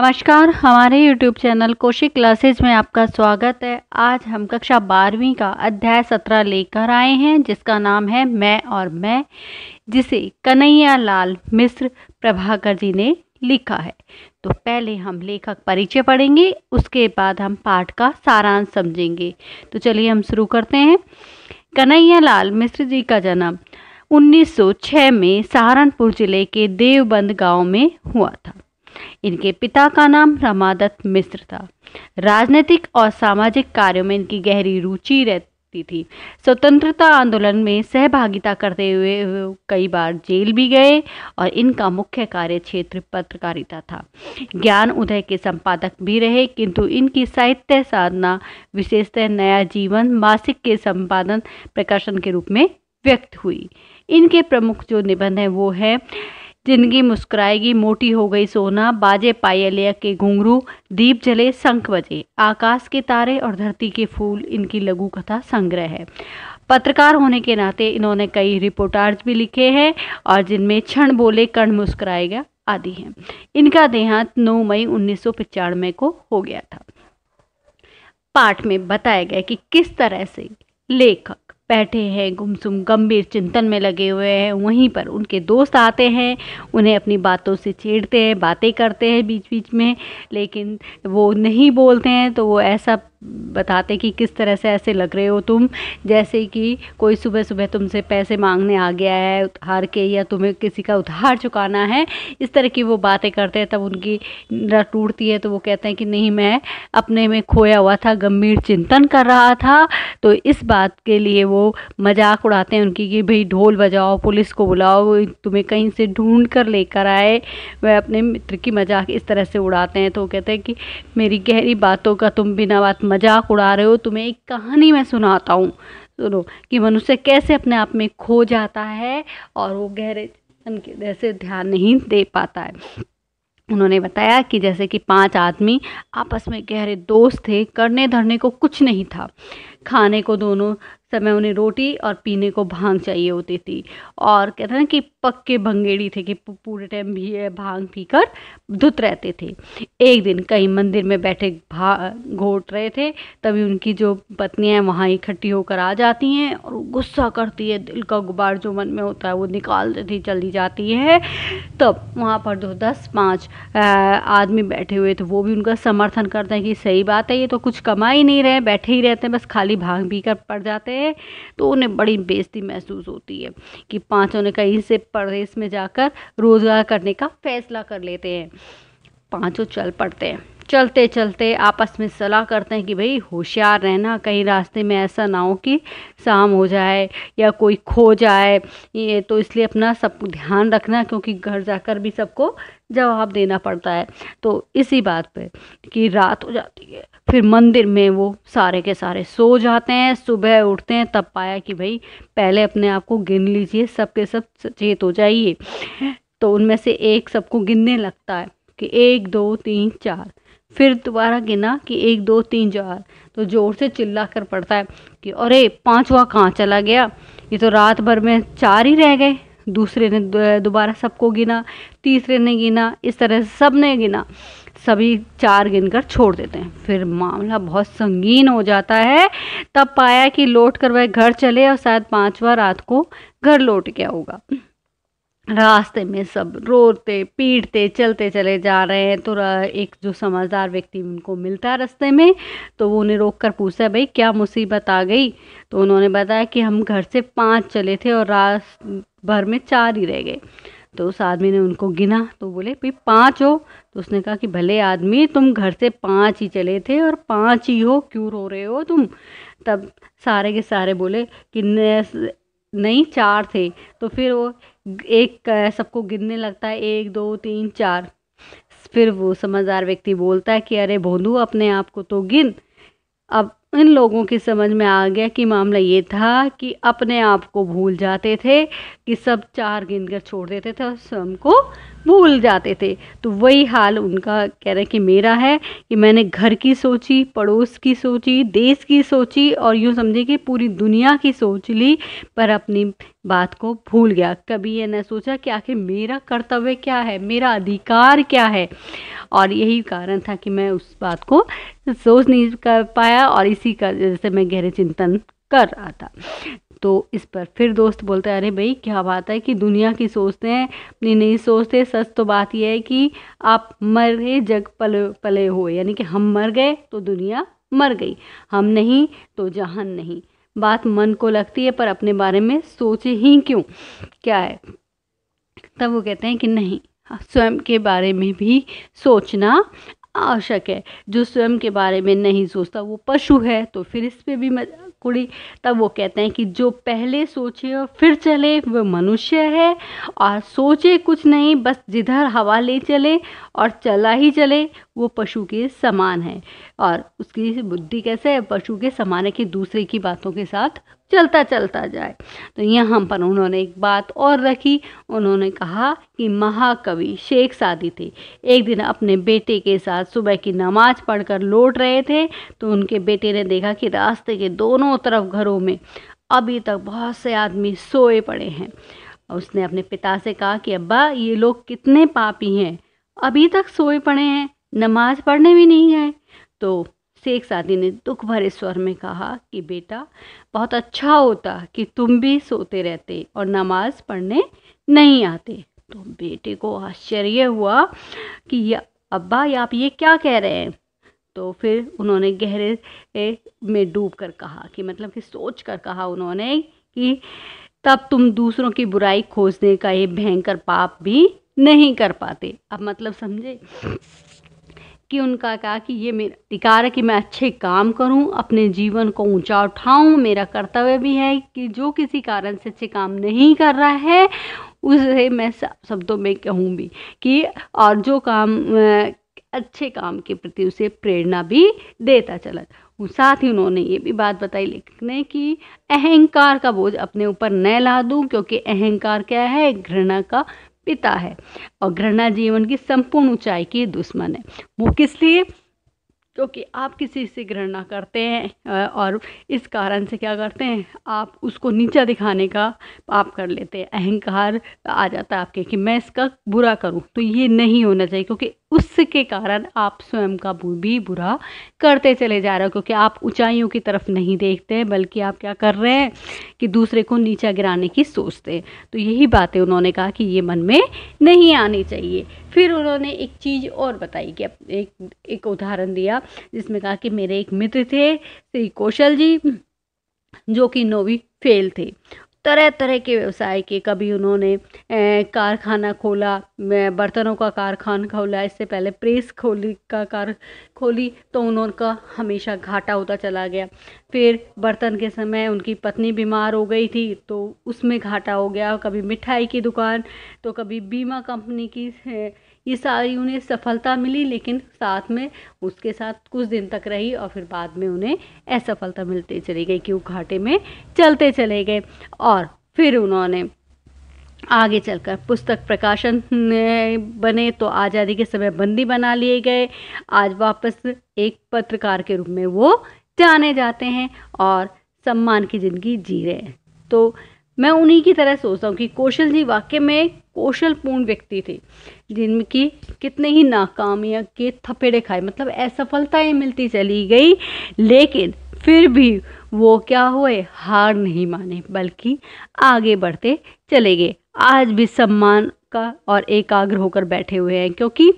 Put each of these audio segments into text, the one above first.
नमस्कार हमारे YouTube channel कोशिक classes में आपका स्वागत है आज हम कक्षा बारहवीं का अध्याय सत्रह लेकर आए हैं जिसका नाम है मैं और मैं जिसे कन्हैया लाल मिश्र प्रभाकर जी ने लिखा है तो पहले हम लेखक परिचय पढ़ेंगे उसके बाद हम पाठ का सारांश समझेंगे तो चलिए हम शुरू करते हैं कन्हैया लाल मिश्र जी का जन्म 1906 में सहारनपुर जिले के देवबंद गांव में हुआ था इनके पिता का नाम रमादत्त मिश्र था राजनीतिक और सामाजिक कार्यों में इनकी गहरी रुचि रहती थी स्वतंत्रता आंदोलन में सहभागिता करते हुए कई बार जेल भी गए और इनका मुख्य कार्य क्षेत्र पत्रकारिता था ज्ञान उदय के संपादक भी रहे किंतु इनकी साहित्य साधना विशेषतः नया जीवन मासिक के संपादन प्रकाशन के रूप में व्यक्त हुई इनके प्रमुख जो निबंध हैं वो है जिंदगी मुस्कुराएगी मोटी हो गई सोना बाजे पायलिया के घुंघरू दीप जले शंख बजे आकाश के तारे और धरती के फूल इनकी लघु कथा संग्रह है पत्रकार होने के नाते इन्होंने कई रिपोर्टार्ज भी लिखे हैं और जिनमें क्षण बोले कर्ण मुस्कुराएगा आदि हैं इनका देहांत 9 मई उन्नीस को हो गया था पाठ में बताया गया कि किस तरह से लेखक बैठे हैं गुमसुम गंभीर चिंतन में लगे हुए हैं वहीं पर उनके दोस्त आते हैं उन्हें अपनी बातों से छेड़ते हैं बातें करते हैं बीच बीच में लेकिन वो नहीं बोलते हैं तो वो ऐसा बताते कि किस तरह से ऐसे लग रहे हो तुम जैसे कि कोई सुबह सुबह तुमसे पैसे मांगने आ गया है उधार के या तुम्हें किसी का उधार चुकाना है इस तरह की वो बातें करते हैं तब उनकी निरा टूटती है तो वो कहते हैं कि नहीं मैं अपने में खोया हुआ था गंभीर चिंतन कर रहा था तो इस बात के लिए वो मजाक उड़ाते हैं उनकी कि भाई ढोल बजाओ पुलिस को बुलाओ तुम्हें कहीं से ढूंढ कर लेकर आए वह अपने मित्र की मजाक इस तरह से उड़ाते हैं तो कहते हैं कि मेरी गहरी बातों का तुम बिना बात मजाक उड़ा रहे हो तुम्हें एक कहानी मैं सुनाता हूँ सुनो कि मनुष्य कैसे अपने आप में खो जाता है और वो गहरे जैसे ध्यान नहीं दे पाता है उन्होंने बताया कि जैसे कि पांच आदमी आपस में गहरे दोस्त थे करने धरने को कुछ नहीं था खाने को दोनों समय उन्हें रोटी और पीने को भांग चाहिए होती थी और कहते हैं कि पक्के भंगेड़ी थे कि पूरे टाइम भी भांग पीकर धुत रहते थे एक दिन कहीं मंदिर में बैठे भा घोट रहे थे तभी उनकी जो पत्नियां वहाँ इकट्ठी होकर आ जाती हैं और गुस्सा करती है दिल का गुब्बार जो मन में होता है वो निकाल देती चली जाती है तब वहाँ पर जो दस पाँच आदमी बैठे हुए थे वो भी उनका समर्थन करते हैं कि सही बात है ये तो कुछ कमा ही नहीं रहे बैठे ही रहते हैं बस खाली भांग पी कर पड़ जाते थे तो उन्हें बड़ी बेजती महसूस होती है कि पाँचों ने कहीं से परदेश में जाकर रोज़गार करने का फैसला कर लेते हैं पाँचों चल पड़ते हैं चलते चलते आपस में सलाह करते हैं कि भाई होशियार रहना कहीं रास्ते में ऐसा ना हो कि शाम हो जाए या कोई खो जाए ये तो इसलिए अपना सब ध्यान रखना क्योंकि घर जाकर भी सबको जवाब देना पड़ता है तो इसी बात पे कि रात हो जाती है फिर मंदिर में वो सारे के सारे सो जाते हैं सुबह उठते हैं तब पाया कि भाई पहले अपने आप को गिन लीजिए सब के सब सचेत हो जाइए तो उनमें से एक सबको गिनने लगता है कि एक दो तीन चार फिर दोबारा गिना कि एक दो तीन चार तो ज़ोर से चिल्ला कर पड़ता है कि अरे पाँचवा कहाँ चला गया ये तो रात भर में चार ही रह गए दूसरे ने दोबारा सबको गिना तीसरे ने गिना इस तरह से सब ने गिना सभी चार गिनकर छोड़ देते हैं फिर मामला बहुत संगीन हो जाता है तब पाया कि लौट कर वह घर चले और शायद पाँचवा रात को घर लौट गया होगा रास्ते में सब रोते पीटते चलते चले जा रहे हैं तो एक जो समझदार व्यक्ति उनको मिलता है रास्ते में तो वो उन्हें रोक कर पूछा भाई क्या मुसीबत आ गई तो उन्होंने बताया कि हम घर से पाँच चले थे और रात भर में चार ही रह गए तो उस आदमी ने उनको गिना तो बोले भाई पाँच हो तो उसने कहा कि भले आदमी तुम घर से पाँच ही चले थे और पाँच ही हो क्यों रो रहे हो तुम तब सारे के सारे बोले कि नहीं चार थे तो फिर वो एक सबको गिनने लगता है एक दो तीन चार फिर वो समझदार व्यक्ति बोलता है कि अरे बोंदू अपने आप को तो गिन अब इन लोगों की समझ में आ गया कि मामला ये था कि अपने आप को भूल जाते थे कि सब चार गिन कर छोड़ देते थे और स्वयं को भूल जाते थे तो वही हाल उनका कह रहे कि मेरा है कि मैंने घर की सोची पड़ोस की सोची देश की सोची और यूँ समझे कि पूरी दुनिया की सोच ली पर अपनी बात को भूल गया कभी ये न सोचा कि आखिर मेरा कर्तव्य क्या है मेरा अधिकार क्या है और यही कारण था कि मैं उस बात को सोच नहीं कर पाया और इसी का जैसे मैं गहरे चिंतन कर रहा था तो इस पर फिर दोस्त बोलते हैं अरे भाई क्या बात है कि दुनिया की सोचते हैं अपनी नहीं सोचते सच तो बात यह है कि आप मरे जग पले पले हो यानी कि हम मर गए तो दुनिया मर गई हम नहीं तो जहान नहीं बात मन को लगती है पर अपने बारे में सोचे ही क्यों क्या है तब वो कहते हैं कि नहीं स्वयं के बारे में भी सोचना आवश्यक है जो स्वयं के बारे में नहीं सोचता वो पशु है तो फिर इस पर भी कुड़ी तब वो कहते हैं कि जो पहले सोचे और फिर चले वह मनुष्य है और सोचे कुछ नहीं बस जिधर हवा ले चले और चला ही चले वो पशु के समान है और उसकी बुद्धि कैसे है पशु के समान है कि दूसरे की बातों के साथ चलता चलता जाए तो यहाँ पर उन्होंने एक बात और रखी उन्होंने कहा कि महाकवि शेख सादी थे एक दिन अपने बेटे के साथ सुबह की नमाज पढ़कर लौट रहे थे तो उनके बेटे ने देखा कि रास्ते के दोनों तरफ घरों में अभी तक बहुत से आदमी सोए पड़े हैं उसने अपने पिता से कहा कि अब्बा ये लोग कितने पापी हैं अभी तक सोए पड़े हैं नमाज पढ़ने भी नहीं गए तो शेख सादी ने दुख भरे स्वर में कहा कि बेटा बहुत अच्छा होता कि तुम भी सोते रहते और नमाज पढ़ने नहीं आते तो बेटे को आश्चर्य हुआ कि ये अब्बा आप ये क्या कह रहे हैं तो फिर उन्होंने गहरे में डूब कर कहा कि मतलब कि सोच कर कहा उन्होंने कि तब तुम दूसरों की बुराई खोजने का ये भयंकर पाप भी नहीं कर पाते अब मतलब समझे कि उनका कहा कि ये मेरा अधिकार है कि मैं अच्छे काम करूं अपने जीवन को ऊंचा उठाऊं मेरा कर्तव्य भी है कि जो किसी कारण से अच्छे काम नहीं कर रहा है उसे मैं शब्दों में भी कि और जो काम अच्छे काम के प्रति उसे प्रेरणा भी देता चला साथ ही उन्होंने ये भी बात बताई लिखने की अहंकार का बोझ अपने ऊपर न ला दूं क्योंकि अहंकार क्या है घृणा का पिता है और घृणा जीवन की संपूर्ण ऊंचाई की दुश्मन है वो किस लिए क्योंकि तो आप किसी से घृणा करते हैं और इस कारण से क्या करते हैं आप उसको नीचा दिखाने का आप कर लेते हैं अहंकार आ जाता है आपके कि मैं इसका बुरा करूं तो ये नहीं होना चाहिए क्योंकि उसके कारण आप स्वयं का भी बुरा करते चले जा रहे हो क्योंकि आप ऊंचाइयों की तरफ नहीं देखते बल्कि आप क्या कर रहे हैं कि दूसरे को नीचा गिराने की सोचते हैं तो यही बातें उन्होंने कहा कि ये मन में नहीं आनी चाहिए फिर उन्होंने एक चीज़ और बताई कि एक एक उदाहरण दिया जिसमें कहा कि मेरे एक मित्र थे श्री कौशल जी जो कि नौवीं फेल थे तरह तरह के व्यवसाय किए कभी उन्होंने कारखाना खोला बर्तनों का कारखाना खोला इससे पहले प्रेस खोली का कार खोली तो उनका हमेशा घाटा होता चला गया फिर बर्तन के समय उनकी पत्नी बीमार हो गई थी तो उसमें घाटा हो गया कभी मिठाई की दुकान तो कभी बीमा कंपनी की ये सारी उन्हें सफलता मिली लेकिन साथ में उसके साथ कुछ दिन तक रही और फिर बाद में उन्हें असफलता मिलती चली गई कि वो घाटे में चलते चले गए और फिर उन्होंने आगे चलकर पुस्तक प्रकाशन बने तो आज़ादी के समय बंदी बना लिए गए आज वापस एक पत्रकार के रूप में वो जाने जाते हैं और सम्मान की ज़िंदगी जी रहे हैं तो मैं उन्हीं की तरह सोचता हूँ कि कौशल जी वाकई में कौशलपूर्ण व्यक्ति थे जिनकी कितने ही नाकामियाँ के थपेड़े खाए मतलब असफलताएँ मिलती चली गई लेकिन फिर भी वो क्या हुए हार नहीं माने बल्कि आगे बढ़ते चले गए आज भी सम्मान का और एकाग्र होकर बैठे हुए हैं क्योंकि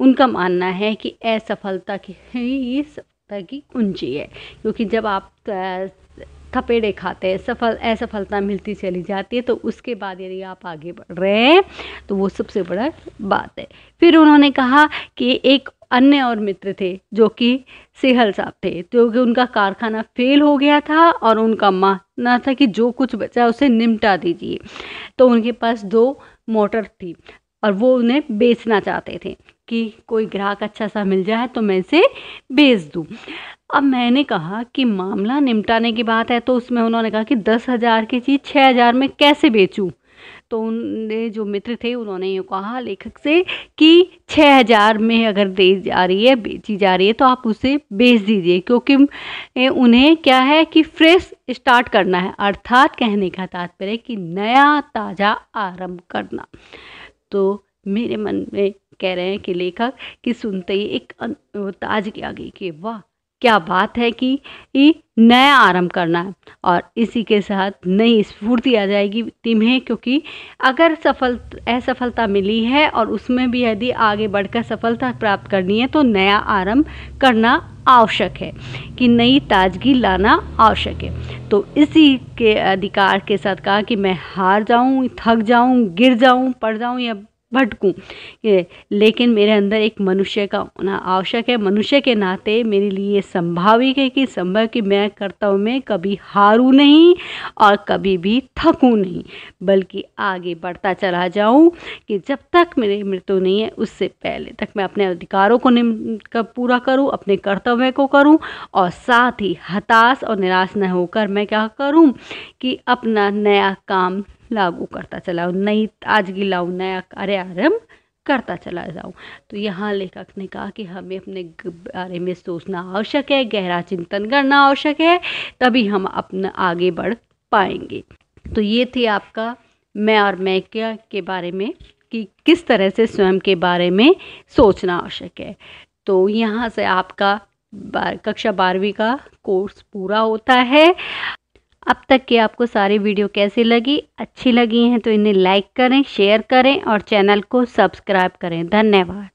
उनका मानना है कि असफलता की ये सफलता की कुंजी है क्योंकि जब आप थपेड़े खाते हैं सफल असफलता मिलती चली जाती है तो उसके बाद यदि आप आगे बढ़ रहे हैं तो वो सबसे बड़ा बात है फिर उन्होंने कहा कि एक अन्य और मित्र थे जो कि सेहल साहब थे क्योंकि तो उनका कारखाना फेल हो गया था और उनका मानना था कि जो कुछ बचा उसे निमटा दीजिए तो उनके पास दो मोटर थी और वो उन्हें बेचना चाहते थे कि कोई ग्राहक अच्छा सा मिल जाए तो मैं इसे बेच दूँ अब मैंने कहा कि मामला निपटाने की बात है तो उसमें उन्होंने कहा कि दस हज़ार की चीज़ छः हज़ार में कैसे बेचूं तो उनने जो मित्र थे उन्होंने ये कहा लेखक से कि छः हज़ार में अगर दे जा रही है बेची जा रही है तो आप उसे बेच दीजिए क्योंकि उन्हें क्या है कि फ्रेश स्टार्ट करना है अर्थात कहने का तात्पर्य कि नया ताज़ा आरंभ करना तो मेरे मन में कह रहे हैं कि लेखक कि सुनते ही एक की आ गई कि वाह क्या बात है कि ये नया आरंभ करना है और इसी के साथ नई स्फूर्ति आ जाएगी तुम्हें क्योंकि अगर सफल असफलता मिली है और उसमें भी यदि आगे बढ़कर सफलता प्राप्त करनी है तो नया आरंभ करना आवश्यक है कि नई ताजगी लाना आवश्यक है तो इसी के अधिकार के साथ कहा कि मैं हार जाऊं थक जाऊं गिर जाऊं पड़ जाऊं या भटकूँ ये लेकिन मेरे अंदर एक मनुष्य का होना आवश्यक है मनुष्य के नाते मेरे लिए ये संभाविक है कि संभव कि मैं कर्तव्य में कभी हारूँ नहीं और कभी भी थकूँ नहीं बल्कि आगे बढ़ता चला जाऊँ कि जब तक मेरी मृत्यु नहीं है उससे पहले तक मैं अपने अधिकारों को कर पूरा करूँ अपने कर्तव्य को करूँ और साथ ही हताश और निराश न होकर मैं क्या करूँ कि अपना नया काम लागू करता चला जाऊँ नई ताजगी लाऊँ नया कार्य आरम्भ करता चला जाऊँ तो यहाँ लेखक ने कहा कि हमें अपने बारे में सोचना आवश्यक है गहरा चिंतन करना आवश्यक है तभी हम अपना आगे बढ़ पाएंगे तो ये थे आपका मैं और मैं क्या के बारे में कि किस तरह से स्वयं के बारे में सोचना आवश्यक है तो यहाँ से आपका बार कक्षा बारहवीं का कोर्स पूरा होता है अब तक के आपको सारी वीडियो कैसी लगी अच्छी लगी हैं तो इन्हें लाइक करें शेयर करें और चैनल को सब्सक्राइब करें धन्यवाद